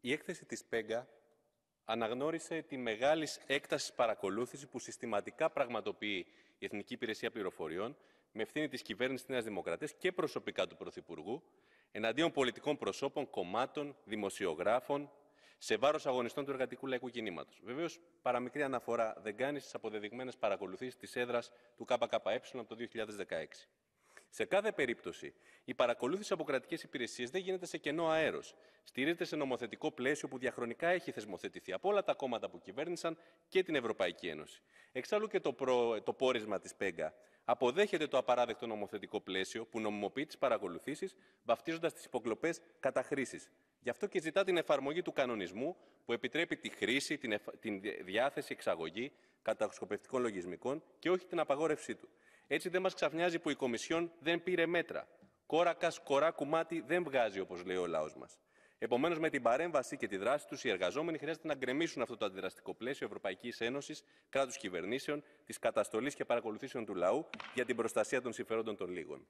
Η έκθεση της ΠΕΓΑ αναγνώρισε τη μεγάλη έκταση παρακολούθηση που συστηματικά πραγματοποιεί η Εθνική Υπηρεσία Πληροφοριών με ευθύνη της κυβέρνησης της Νέας Δημοκρατίας και προσωπικά του Πρωθυπουργού εναντίον πολιτικών προσώπων, κομμάτων, δημοσιογράφων, σε βάρος αγωνιστών του εργατικού λαϊκού κινήματος. Βεβαίως, παραμικρή αναφορά δεν κάνεις στις αποδεδειγμένες παρακολουθήσεις της έδρας του ΚΚΕ από το 2016. Σε κάθε περίπτωση, η παρακολούθηση από κρατικές υπηρεσίες δεν γίνεται σε κενό αέρος. Στηρίζεται σε νομοθετικό πλαίσιο που διαχρονικά έχει θεσμοθετηθεί από όλα τα κόμματα που κυβέρνησαν και την Ευρωπαϊκή Ένωση. Εξάλλου και το, το πόρισμα της ΠΕΓΚΑ αποδέχεται το απαράδεκτο νομοθετικό πλαίσιο που νομιμοποιεί τις παρακολουθήσεις, βαφτίζοντας τις υποκλοπές καταχρήσεις. Γι' αυτό και ζητά την εφαρμογή του κανονισμού που επιτρέπει τη χρήση, την, την διάθεση, εξαγωγή κατασκοπευτικών λογισμικών και όχι την απαγόρευσή του. Έτσι δεν μας ξαφνιάζει που η Κομισιόν δεν πήρε μέτρα. Κόρακας, κορά, κουμάτι δεν βγάζει, όπως λέει ο λαός μας. Επομένως, με την παρέμβαση και τη δράση τους, οι εργαζόμενοι χρειάζεται να γκρεμίσουν αυτό το αντιδραστικό πλαίσιο Ευρωπαϊκής Ένωσης, κράτους κυβερνήσεων, της καταστολής και παρακολουθήσεων του λαού για την προστασία των συμφερόντων των λίγων.